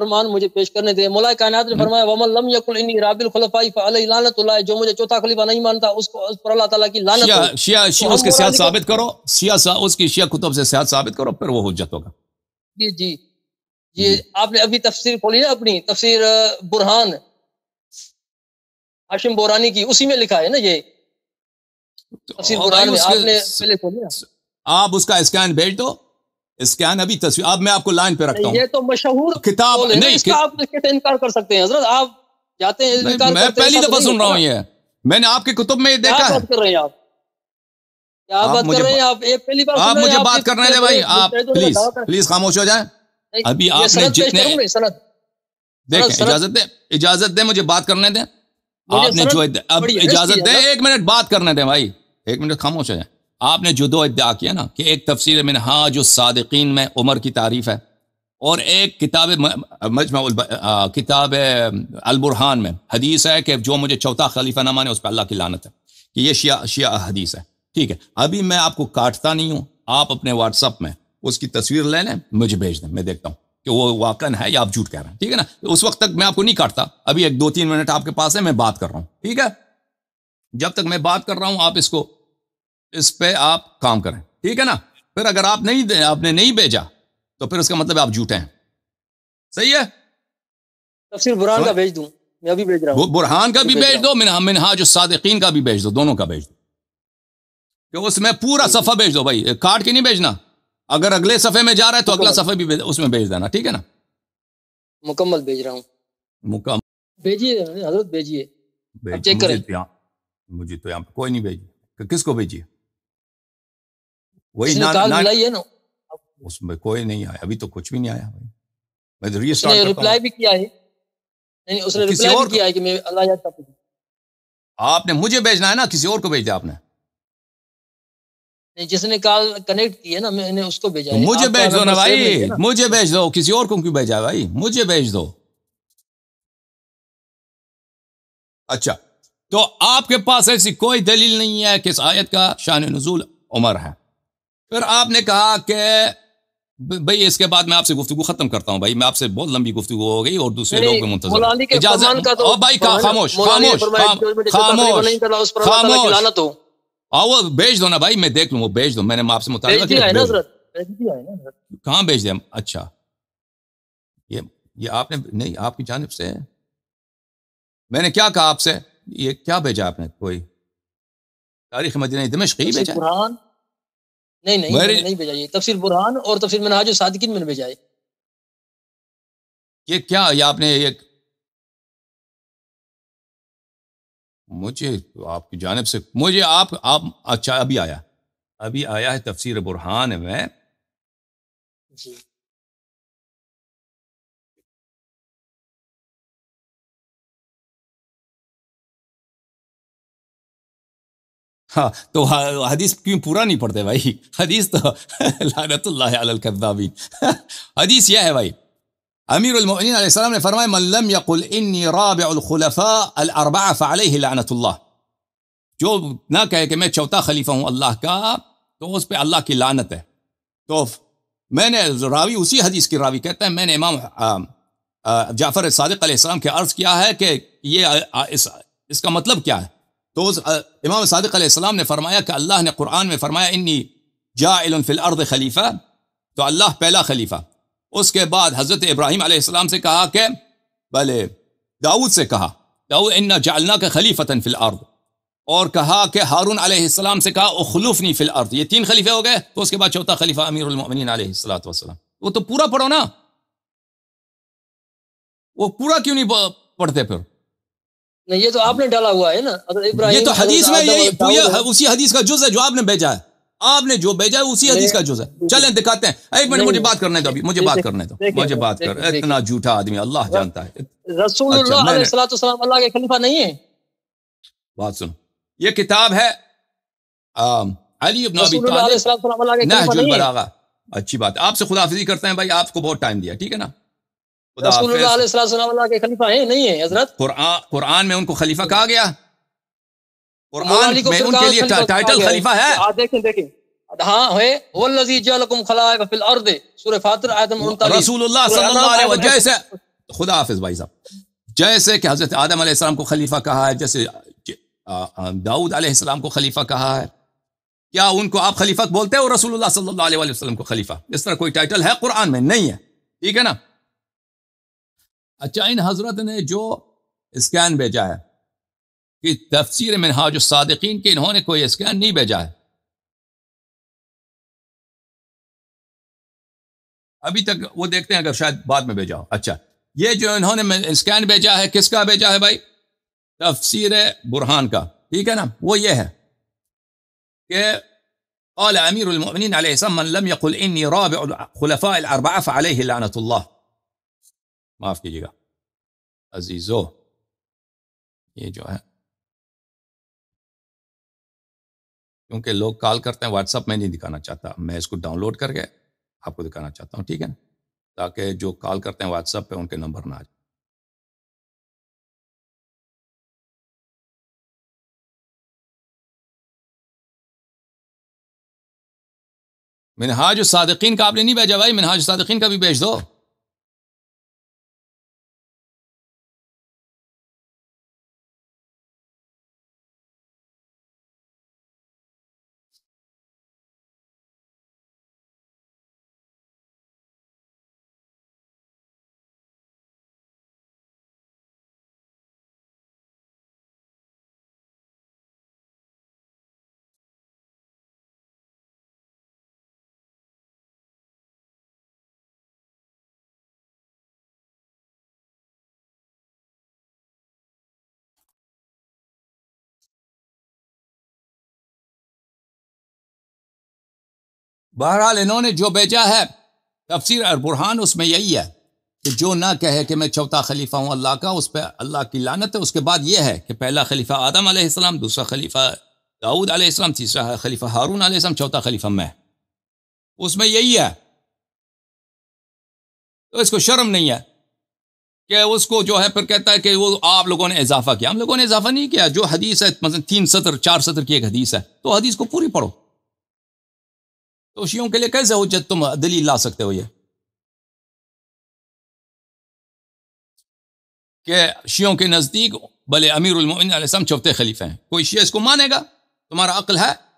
فرمان مجھے پیش کرنے دے مولا کائنات نے فرمایا ومن لم یکل انی راب الخلفاء فعلی لعنت اللہ جو مجھے چوتھا خلیفہ نہیں مانتا اس کو اس پر اللہ تعالی کی لعنت شیعہ شیعہ شیعہ اس کے ساتھ ثابت کرو شیعہ اس کی شیعہ کتب سے ساتھ ثابت کرو پھر وہ حجت ہوگا جی،, جی جی یہ آپ نے ابھی تفسیر کھولی نا اپنی تفسیر برہان ہاشم بورانی کی اسی میں لکھا ہے نا یہ تفسیر برہان میں آپ نے پہلے کھولی نا آپ اس کا اسکین بھیج دو اسکین ابھی تصویر اب میں آپ کو لائن پہ رکھتا ہوں یہ تو مشہور کتاب نہیں اس کا آپ کیسے انکار کر سکتے ہیں حضرت آپ جاتے ہیں میں پہلی دفعہ سن رہا ہوں یہ میں نے آپ کے کتب میں دیکھا ہے کر رہے ہیں آپ کیا بات کر رہے ہیں آپ مجھے بات کر رہے بھائی آپ پلیز پلیز خاموش ہو جائیں ابھی آپ نے جتنے دیکھیں اجازت دیں اجازت دیں مجھے بات کرنے دیں آپ نے جو اب اجازت دیں ایک منٹ بات کرنے دیں بھائی ایک منٹ خاموش ہو جائیں آپ نے جو دو کیا نا کہ ایک تفسیر ہے میں نے جو صادقین میں عمر کی تعریف ہے اور ایک کتاب مجمع کتاب البرحان میں حدیث ہے کہ جو مجھے چوتھا خلیفہ نامہ مانے اس پہ اللہ کی لانت ہے کہ یہ شیعہ شیعہ حدیث ہے ٹھیک ہے ابھی میں آپ کو کاٹتا نہیں ہوں آپ اپنے واٹس اپ میں اس کی تصویر لے لیں مجھے بھیج دیں میں دیکھتا ہوں کہ وہ واقع ہے یا آپ جھوٹ کہہ رہے ہیں ٹھیک ہے نا اس وقت تک میں آپ کو نہیں کاٹتا ابھی ایک دو تین منٹ آپ کے پاس ہے میں بات کر رہا ہوں ٹھیک ہے جب تک میں بات کر رہا ہوں آپ اس کو اس پہ آپ کام کریں ٹھیک ہے نا پھر اگر آپ نہیں دیں آپ نے نہیں بھیجا تو پھر اس کا مطلب آپ جھوٹے ہیں صحیح ہے تفسیر برہان کا بھیج دوں میں ابھی بھیج رہا ہوں برہان کا بھی بھیج دو منہا منہا جو صادقین کا بھی بھیج دو دونوں کا بھیج دو کہ اس میں پورا صفحہ بھیج دو بھائی کاٹ کے نہیں بھیجنا اگر اگلے صفحے میں جا رہا ہے تو اگلا صفحہ بھی اس میں بھیج دینا ٹھیک ہے نا مکمل بھیج رہا ہوں مکمل بھیجیے حضرت بھیجیے چیک کریں مجھے تو یہاں پہ کوئی نہیں بھیجیے کس کو بھیجیے وہی ملائی ہے نا اس میں کوئی نہیں آیا ابھی تو کچھ بھی نہیں آیا میں ری اسٹارٹ رپلائی بھی کیا ہے یعنی اس نے رپلائی بھی کیا ہے کہ میں اللہ یاد کا آپ نے مجھے بھیجنا ہے نا کسی اور کو بھیج دیا آپ نے جس نے کال کنیکٹ کی ہے نا میں نے اس کو بھیجا مجھے بھیج دو نا بھائی مجھے بھیج دو کسی اور کو کیوں بھیجا بھائی مجھے بھیج دو اچھا تو آپ کے پاس ایسی کوئی دلیل نہیں ہے کہ اس آیت کا شان نزول عمر ہے پھر آپ نے کہا کہ بھائی اس کے بعد میں آپ سے گفتگو ختم کرتا ہوں بھائی میں آپ سے بہت لمبی گفتگو ہو گئی اور دوسرے یعنی لوگ منتظر خاموش خاموش خاموش خاموش بھیج دو نا بھائی میں دیکھ لوں وہ بھیج دو میں نے آپ سے مطالبہ کہاں بھیج دیں اچھا یہ یہ آپ نے نہیں آپ کی جانب سے میں نے کیا کہا آپ سے یہ کیا بھیجا آپ نے کوئی تاریخ مدینہ دمشق ہی اچھا، بھیجا نہیں نہیں نہیں بھیجا یہ تفسیر برہان اور تفسیر منہاج صادقین میں نے بھیجا ہے یہ کیا یہ آپ نے یہ مجھے آپ کی جانب سے مجھے آپ آپ اچھا ابھی آیا ابھی آیا ہے تفسیر برہان میں جی ہاں تو حدیث کیوں پورا نہیں پڑھتے بھائی حدیث تو لعنت اللہ علی الکذابین حدیث یہ ہے بھائی امیر المؤمنین علیہ السلام نے فرمایا من لم انی رابع الخلفاء فعلیہ لعنت اللہ جو نہ کہے کہ میں چوتھا خلیفہ ہوں اللہ کا تو اس پہ اللہ کی لعنت ہے تو میں نے راوی اسی حدیث کی راوی کہتا ہے میں نے امام جعفر صادق علیہ السلام کے عرض کیا ہے کہ یہ اس, اس کا مطلب کیا ہے تو امام صادق علیہ السلام نے فرمایا کہ اللہ نے قرآن میں فرمایا انی الارض خلیفہ تو اللہ پہلا خلیفہ اس کے بعد حضرت ابراہیم علیہ السلام سے کہا کہ بھلے داؤد سے کہا داؤد ان جا اللہ کا فی تن اور کہا کہ ہارون علیہ السلام سے کہا وہ خلوف الارض فل یہ تین خلیفے ہو گئے تو اس کے بعد چوتھا خلیفہ امیر المؤمنین علیہ السلاۃ وسلم وہ تو پورا پڑھو نا وہ پورا کیوں نہیں پڑھتے پھر نہیں یہ تو آپ نے ڈالا ہوا ہے نا یہ تو حدیث میں یہی اسی حدیث کا جز ہے جو آپ نے بھیجا ہے آپ نے جو بھیجا ہے اسی حدیث کا جز ہے چلیں دکھاتے ہیں ایک منٹ مجھے بات کرنے دو ابھی مجھے بات کرنے دو مجھے بات کر اتنا جھوٹا آدمی اللہ جانتا ہے رسول اچھا، اللہ علیہ السلام اللہ کے خلیفہ نہیں ہے بات سنو یہ کتاب ہے علی ابن ابی طالب نحج البلاغہ اچھی بات آپ سے خدا حافظی کرتے ہیں بھائی آپ کو بہت ٹائم دیا ٹھیک ہے نا ہیں نہیں حضرت قرآن میں ان کو خلیفہ کہا گیا قرآن خدا حافظ بھائی صاحب جیسے کہ حضرت آدم علیہ السلام کو خلیفہ کہا ہے جیسے جی، داؤد علیہ السلام کو خلیفہ کہا ہے کیا ان کو آپ خلیفہ بولتے ہیں رسول اللہ صلی اللہ علیہ وسلم کو خلیفہ اس طرح کوئی ٹائٹل ہے قرآن میں نہیں ہے ٹھیک ہے نا اچھا ان حضرت نے جو اسکین بھیجا ہے کہ تفسیر منہاج الصادقین کے انہوں نے کوئی اسکین نہیں بھیجا ہے ابھی تک وہ دیکھتے ہیں اگر شاید بعد میں بھیجا ہو اچھا یہ جو انہوں نے اسکین بھیجا ہے کس کا بھیجا ہے بھائی تفسیر برہان کا ٹھیک ہے نا وہ یہ ہے کہ قال امیر المؤمنین علیہ السلام من لم يقل انی رابع الخلفاء الاربعہ فعلیہ لعنت اللہ معاف کیجیے گا عزیزو یہ جو ہے کیونکہ لوگ کال کرتے ہیں واٹس ایپ میں نہیں دکھانا چاہتا میں اس کو ڈاؤن لوڈ کر کے آپ کو دکھانا چاہتا ہوں ٹھیک ہے تاکہ جو کال کرتے ہیں اپ پہ ان کے نمبر نہ آ جائے منہاج الصادقین کا آپ نے نہیں بھیجا بھائی منہاج الصادقین کا بھی بھیج دو بہرحال انہوں نے جو بیچا ہے تفسیر اور برہان اس میں یہی ہے کہ جو نہ کہے کہ میں چوتھا خلیفہ ہوں اللہ کا اس پہ اللہ کی لانت ہے اس کے بعد یہ ہے کہ پہلا خلیفہ آدم علیہ السلام دوسرا خلیفہ داؤد علیہ السلام تیسرا خلیفہ ہارون علیہ السلام چوتھا خلیفہ میں اس میں یہی ہے تو اس کو شرم نہیں ہے کہ اس کو جو ہے پھر کہتا ہے کہ وہ آپ لوگوں نے اضافہ کیا ہم لوگوں نے اضافہ نہیں کیا جو حدیث ہے مثلا تین سطر چار سطر کی ایک حدیث ہے تو حدیث کو پوری پڑھو شیعوں کے لیے کیسے ہو تم دلیل لا سکتے ہو یہ کہ شیعوں کے نزدیک بلے امیر علیہ السلام چوتھے خلیفہ ہیں کوئی شیعہ اس کو مانے گا تمہارا عقل ہے